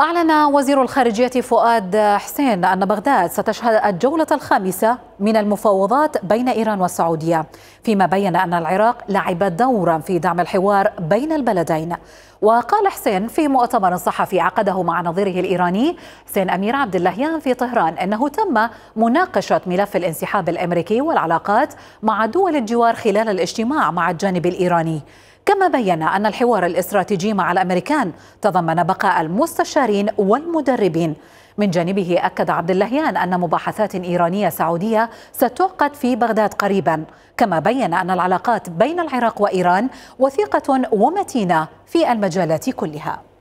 أعلن وزير الخارجية فؤاد حسين أن بغداد ستشهد الجولة الخامسة من المفاوضات بين إيران والسعودية فيما بين أن العراق لعب دورا في دعم الحوار بين البلدين وقال حسين في مؤتمر صحفي عقده مع نظيره الإيراني حسين أمير عبد اللهيان في طهران أنه تم مناقشة ملف الانسحاب الأمريكي والعلاقات مع دول الجوار خلال الاجتماع مع الجانب الإيراني كما بين أن الحوار الاستراتيجي مع الأمريكان تضمن بقاء المستشارين والمدربين من جانبه أكد عبد اللهيان أن مباحثات إيرانية سعودية ستعقد في بغداد قريبا كما بين أن العلاقات بين العراق وإيران وثيقة ومتينة في المجالات كلها